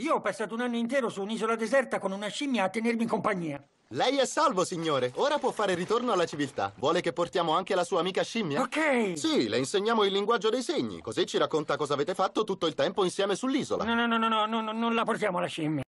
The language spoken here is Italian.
Io ho passato un anno intero su un'isola deserta con una scimmia a tenermi compagnia. Lei è salvo, signore. Ora può fare ritorno alla civiltà. Vuole che portiamo anche la sua amica scimmia? Ok. Sì, le insegniamo il linguaggio dei segni, così ci racconta cosa avete fatto tutto il tempo insieme sull'isola. No, no, no, no, no, no non la portiamo la scimmia.